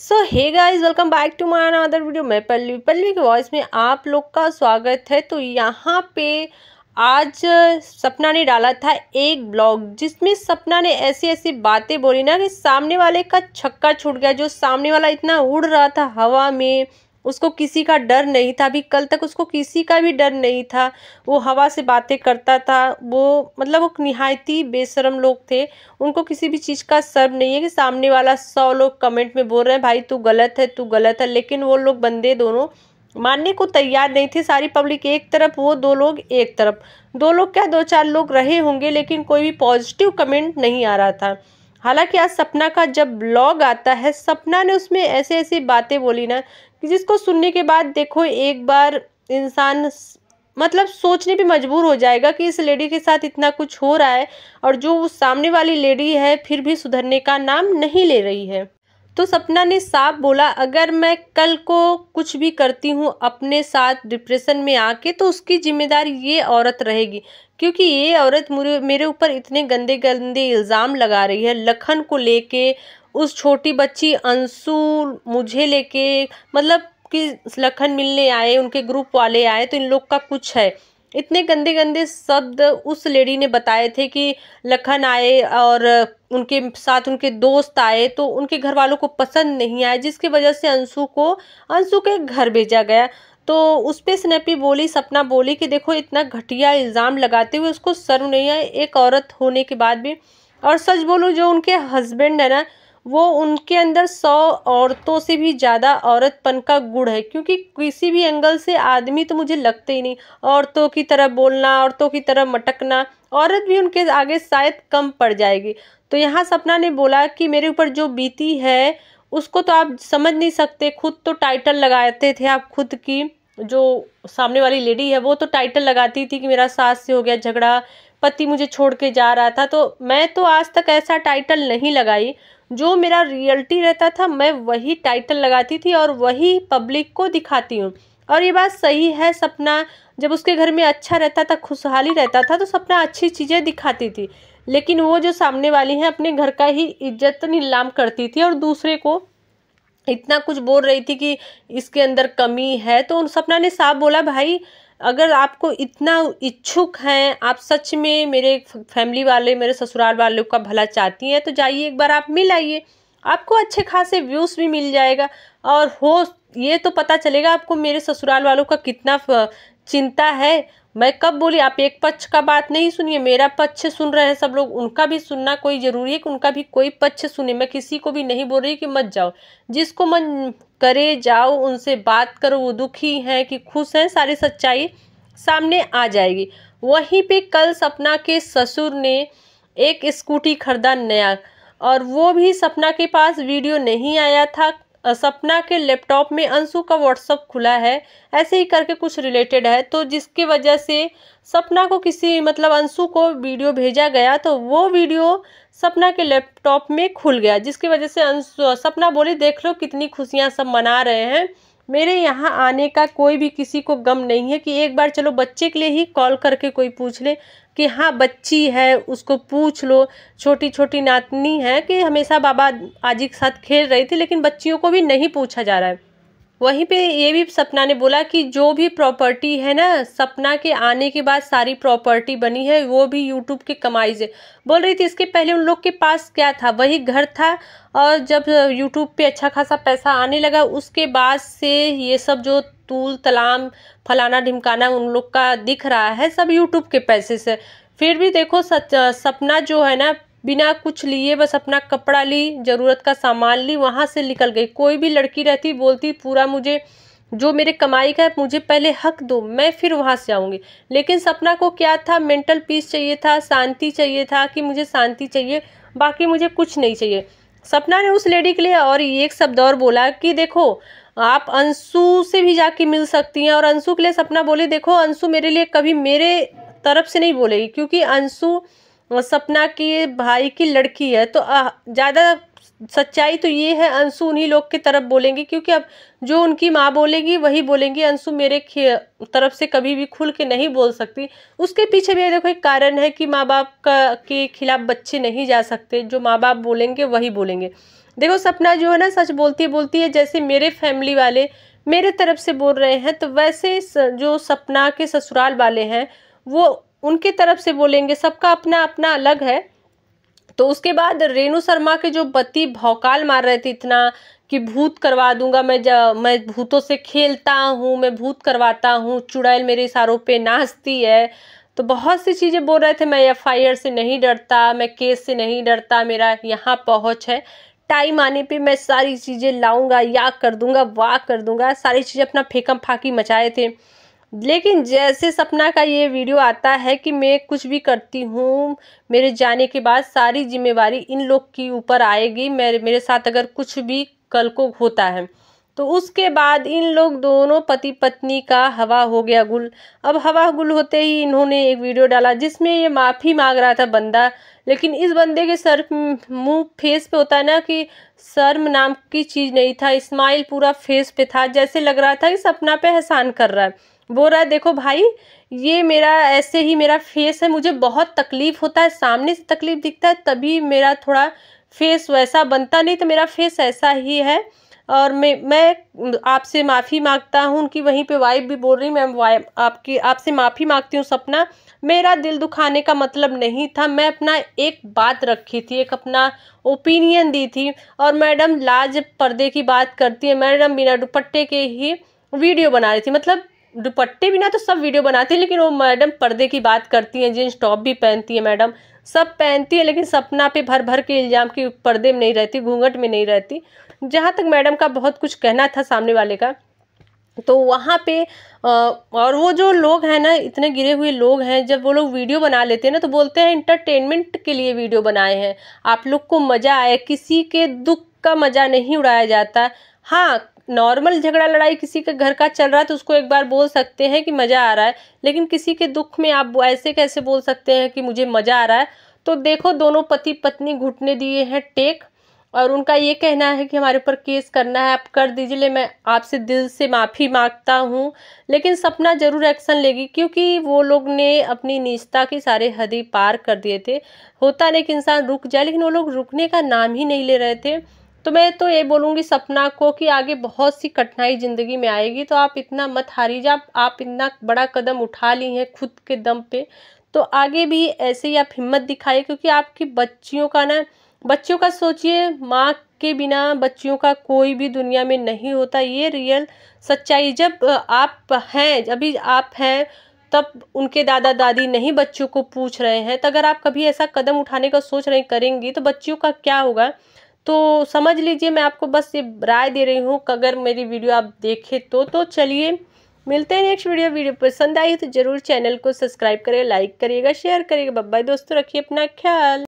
so hey guys welcome back to my another video मैं पल्लवी पल्लवी के voice में आप लोग का स्वागत है तो यहाँ पे आज सपना ने डाला था एक ब्लॉग जिसमें सपना ने ऐसी ऐसी बातें बोली ना कि सामने वाले का छक्का छूट गया जो सामने वाला इतना उड़ रहा था हवा में उसको किसी का डर नहीं था अभी कल तक उसको किसी का भी डर नहीं था वो हवा से बातें करता था वो मतलब वो निहायती बेशरम लोग थे उनको किसी भी चीज़ का सर्व नहीं है कि सामने वाला सौ लोग कमेंट में बोल रहे हैं भाई तू गलत है तू गलत है लेकिन वो लोग बंदे दोनों मानने को तैयार नहीं थे सारी पब्लिक एक तरफ वो दो लोग एक तरफ दो लोग क्या दो चार लोग रहे होंगे लेकिन कोई भी पॉजिटिव कमेंट नहीं आ रहा था हालांकि आज सपना का जब ब्लॉग आता है सपना ने उसमें ऐसे ऐसी बातें बोली ना कि जिसको सुनने के बाद देखो एक बार इंसान मतलब सोचने पे मजबूर हो जाएगा कि इस लेडी के साथ इतना कुछ हो रहा है और जो वो सामने वाली लेडी है फिर भी सुधरने का नाम नहीं ले रही है तो सपना ने साफ बोला अगर मैं कल को कुछ भी करती हूँ अपने साथ डिप्रेशन में आके तो उसकी जिम्मेदारी ये औरत रहेगी क्योंकि ये औरत मेरे ऊपर इतने गंदे गंदे इल्ज़ाम लगा रही है लखन को लेके उस छोटी बच्ची अंशु मुझे लेके मतलब कि लखन मिलने आए उनके ग्रुप वाले आए तो इन लोग का कुछ है इतने गंदे गंदे शब्द उस लेडी ने बताए थे कि लखन आए और उनके साथ उनके दोस्त आए तो उनके घर वालों को पसंद नहीं आया जिसकी वजह से अंशु को अंशु के घर भेजा गया तो उस पर स्नैपी बोली सपना बोली कि देखो इतना घटिया इल्ज़ाम लगाते हुए उसको शर्म नहीं आए एक औरत होने के बाद भी और सच बोलूँ जो उनके हस्बैंड है ना वो उनके अंदर सौ औरतों से भी ज़्यादा औरतपन का गुड़ है क्योंकि किसी भी एंगल से आदमी तो मुझे लगते ही नहीं औरतों की तरह बोलना औरतों की तरह मटकना औरत भी उनके आगे शायद कम पड़ जाएगी तो यहाँ सपना ने बोला कि मेरे ऊपर जो बीती है उसको तो आप समझ नहीं सकते खुद तो टाइटल लगाते थे आप खुद की जो सामने वाली लेडी है वो तो टाइटल लगाती थी कि मेरा सास से हो गया झगड़ा पति मुझे छोड़ के जा रहा था तो मैं तो आज तक ऐसा टाइटल नहीं लगाई जो मेरा रियलिटी रहता था मैं वही टाइटल लगाती थी और वही पब्लिक को दिखाती हूँ और ये बात सही है सपना जब उसके घर में अच्छा रहता था खुशहाली रहता था तो सपना अच्छी चीज़ें दिखाती थी लेकिन वो जो सामने वाली हैं अपने घर का ही इज्जत नीलाम करती थी और दूसरे को इतना कुछ बोल रही थी कि इसके अंदर कमी है तो उन सपना ने साफ बोला भाई अगर आपको इतना इच्छुक हैं आप सच में मेरे फैमिली वाले मेरे ससुराल वालों का भला चाहती हैं तो जाइए एक बार आप मिल आइए आपको अच्छे खासे व्यूज़ भी मिल जाएगा और हो ये तो पता चलेगा आपको मेरे ससुराल वालों का कितना चिंता है मैं कब बोली आप एक पक्ष का बात नहीं सुनिए मेरा पक्ष सुन रहे हैं सब लोग उनका भी सुनना कोई ज़रूरी है कि उनका भी कोई पक्ष सुने मैं किसी को भी नहीं बोल रही कि मत जाओ जिसको मन करे जाओ उनसे बात करो वो दुखी हैं कि खुश हैं सारी सच्चाई सामने आ जाएगी वहीं पे कल सपना के ससुर ने एक स्कूटी खरीदा नया और वो भी सपना के पास वीडियो नहीं आया था सपना के लैपटॉप में अंशु का व्हाट्सअप खुला है ऐसे ही करके कुछ रिलेटेड है तो जिसकी वजह से सपना को किसी मतलब अंशु को वीडियो भेजा गया तो वो वीडियो सपना के लैपटॉप में खुल गया जिसकी वजह से अंशु सपना बोली देख लो कितनी खुशियाँ सब मना रहे हैं मेरे यहाँ आने का कोई भी किसी को गम नहीं है कि एक बार चलो बच्चे के लिए ही कॉल करके कोई पूछ ले कि हाँ बच्ची है उसको पूछ लो छोटी छोटी नातनी है कि हमेशा बाबा आजी के साथ खेल रही थी लेकिन बच्चियों को भी नहीं पूछा जा रहा है वहीं पे ये भी सपना ने बोला कि जो भी प्रॉपर्टी है ना सपना के आने के बाद सारी प्रॉपर्टी बनी है वो भी यूट्यूब के कमाई से बोल रही थी इसके पहले उन लोग के पास क्या था वही घर था और जब यूट्यूब पे अच्छा खासा पैसा आने लगा उसके बाद से ये सब जो तूल तलाम फलाना ढिमकाना उन लोग का दिख रहा है सब यूट्यूब के पैसे से फिर भी देखो सच सपना जो है ना बिना कुछ लिए बस अपना कपड़ा ली ज़रूरत का सामान ली वहाँ से निकल गई कोई भी लड़की रहती बोलती पूरा मुझे जो मेरे कमाई का है मुझे पहले हक दो मैं फिर वहाँ से आऊँगी लेकिन सपना को क्या था मेंटल पीस चाहिए था शांति चाहिए था कि मुझे शांति चाहिए बाकी मुझे कुछ नहीं चाहिए सपना ने उस लेडी के लिए और एक शब्द और बोला कि देखो आप अंशु से भी जाके मिल सकती हैं और अंशु के लिए सपना बोले देखो अंशु मेरे लिए कभी मेरे तरफ से नहीं बोलेगी क्योंकि अंशु सपना की भाई की लड़की है तो ज़्यादा सच्चाई तो ये है अंशु उन्हीं लोग की तरफ बोलेंगे क्योंकि अब जो उनकी माँ बोलेगी वही बोलेंगी अंशु मेरे तरफ से कभी भी खुल के नहीं बोल सकती उसके पीछे भी देखो एक कारण है कि माँ बाप का के खिलाफ बच्चे नहीं जा सकते जो माँ बाप बोलेंगे वही बोलेंगे देखो सपना जो है ना सच बोलती बोलती है जैसे मेरे फैमिली वाले मेरे तरफ से बोल रहे हैं तो वैसे जो सपना के ससुराल वाले हैं वो उनकी तरफ से बोलेंगे सबका अपना अपना अलग है तो उसके बाद रेणु शर्मा के जो बत्ती भौकाल मार रहे थे इतना कि भूत करवा दूंगा मैं मैं भूतों से खेलता हूँ मैं भूत करवाता हूँ चुड़ैल मेरे इशारों पे नाचती है तो बहुत सी चीज़ें बोल रहे थे मैं एफ से नहीं डरता मैं केस से नहीं डरता मेरा यहाँ पहुँच है टाइम आने पे मैं सारी चीज़ें लाऊंगा या कर दूंगा वाह कर दूंगा सारी चीज़ें अपना फेंकम फाकी मचाए थे लेकिन जैसे सपना का ये वीडियो आता है कि मैं कुछ भी करती हूँ मेरे जाने के बाद सारी जिम्मेवारी इन लोग के ऊपर आएगी मेरे मेरे साथ अगर कुछ भी कल को होता है तो उसके बाद इन लोग दोनों पति पत्नी का हवा हो गया गुल अब हवा गुल होते ही इन्होंने एक वीडियो डाला जिसमें ये माफ़ी मांग रहा था बंदा लेकिन इस बंदे के सर मुंह फेस पे होता है ना कि शर्म नाम की चीज़ नहीं था स्माइल पूरा फेस पे था जैसे लग रहा था कि सपना पे एहसान कर रहा है बोल रहा है देखो भाई ये मेरा ऐसे ही मेरा फेस है मुझे बहुत तकलीफ़ होता है सामने से तकलीफ़ दिखता है तभी मेरा थोड़ा फेस वैसा बनता नहीं तो मेरा फेस ऐसा ही है और मैं मैं आपसे माफ़ी मांगता हूँ उनकी वहीं पे वाइफ भी बोल रही मैम वाइफ आपकी आपसे माफ़ी मांगती हूँ सपना मेरा दिल दुखाने का मतलब नहीं था मैं अपना एक बात रखी थी एक अपना ओपिनियन दी थी और मैडम लाज पर्दे की बात करती है मैडम बिना दुपट्टे के ही वीडियो बना रही थी मतलब दुपट्टे बिना तो सब वीडियो बनाती हैं लेकिन वो मैडम पर्दे की बात करती हैं जींस टॉप भी पहनती है मैडम सब पहनती है लेकिन सपना पे भर भर के इल्ज़ाम की पर्दे में नहीं रहती घूंघट में नहीं रहती जहाँ तक मैडम का बहुत कुछ कहना था सामने वाले का तो वहाँ पे और वो जो लोग हैं ना इतने गिरे हुए लोग हैं जब वो लोग वीडियो बना लेते हैं ना तो बोलते हैं इंटरटेनमेंट के लिए वीडियो बनाए हैं आप लोग को मज़ा आए किसी के दुख का मज़ा नहीं उड़ाया जाता हाँ नॉर्मल झगड़ा लड़ाई किसी के घर का चल रहा है तो उसको एक बार बोल सकते हैं कि मज़ा आ रहा है लेकिन किसी के दुख में आप ऐसे कैसे बोल सकते हैं कि मुझे मज़ा आ रहा है तो देखो दोनों पति पत्नी घुटने दिए हैं टेक और उनका ये कहना है कि हमारे ऊपर केस करना है आप कर दीजिए मैं आपसे दिल से माफ़ी मांगता हूँ लेकिन सपना ज़रूर एक्शन लेगी क्योंकि वो लोग ने अपनी निजता के सारे हदें पार कर दिए थे होता नहीं कि इंसान रुक जाए लेकिन वो लोग रुकने का नाम ही नहीं ले रहे थे तो मैं तो ये बोलूँगी सपना को कि आगे बहुत सी कठिनाई ज़िंदगी में आएगी तो आप इतना मत हारी जा आप इतना बड़ा कदम उठा ली हैं खुद के दम पे तो आगे भी ऐसे ही आप हिम्मत दिखाइए क्योंकि आपकी बच्चियों का ना बच्चों का सोचिए माँ के बिना बच्चियों का कोई भी दुनिया में नहीं होता ये रियल सच्चाई जब आप हैं अभी आप हैं तब उनके दादा दादी नहीं बच्चों को पूछ रहे हैं तो अगर आप कभी ऐसा कदम उठाने का सोच रहे करेंगी तो बच्चियों का क्या होगा तो समझ लीजिए मैं आपको बस ये राय दे रही हूँ अगर मेरी वीडियो आप देखें तो तो चलिए मिलते हैं नेक्स्ट वीडियो वीडियो पसंद आई तो ज़रूर चैनल को सब्सक्राइब करें लाइक करिएगा शेयर करिएगा बब्बाई दोस्तों रखिए अपना ख्याल